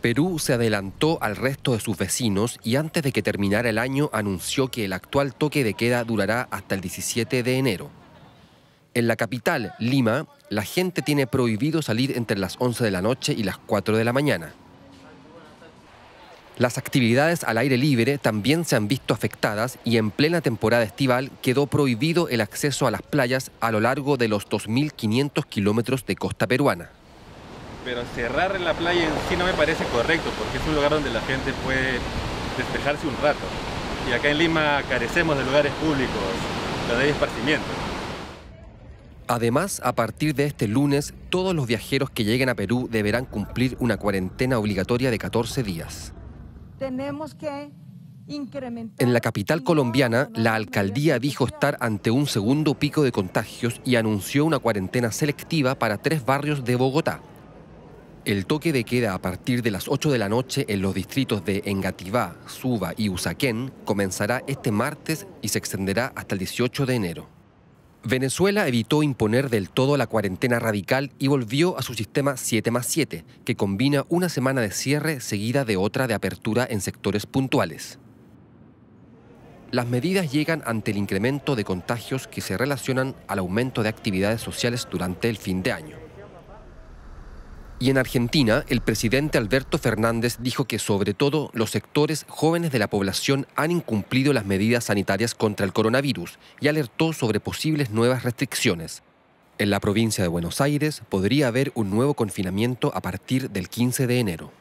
Perú se adelantó al resto de sus vecinos y antes de que terminara el año anunció que el actual toque de queda durará hasta el 17 de enero. En la capital, Lima, la gente tiene prohibido salir entre las 11 de la noche y las 4 de la mañana. Las actividades al aire libre también se han visto afectadas y en plena temporada estival quedó prohibido el acceso a las playas a lo largo de los 2.500 kilómetros de costa peruana pero cerrar la playa en sí no me parece correcto, porque es un lugar donde la gente puede despejarse un rato. Y acá en Lima carecemos de lugares públicos donde hay esparcimiento. Además, a partir de este lunes, todos los viajeros que lleguen a Perú deberán cumplir una cuarentena obligatoria de 14 días. Tenemos que en la capital colombiana, la alcaldía dijo estar ante un segundo pico de contagios y anunció una cuarentena selectiva para tres barrios de Bogotá, el toque de queda a partir de las 8 de la noche en los distritos de Engativá, Suba y Usaquén comenzará este martes y se extenderá hasta el 18 de enero. Venezuela evitó imponer del todo la cuarentena radical y volvió a su sistema 7 más 7, que combina una semana de cierre seguida de otra de apertura en sectores puntuales. Las medidas llegan ante el incremento de contagios que se relacionan al aumento de actividades sociales durante el fin de año. Y en Argentina, el presidente Alberto Fernández dijo que sobre todo los sectores jóvenes de la población han incumplido las medidas sanitarias contra el coronavirus y alertó sobre posibles nuevas restricciones. En la provincia de Buenos Aires podría haber un nuevo confinamiento a partir del 15 de enero.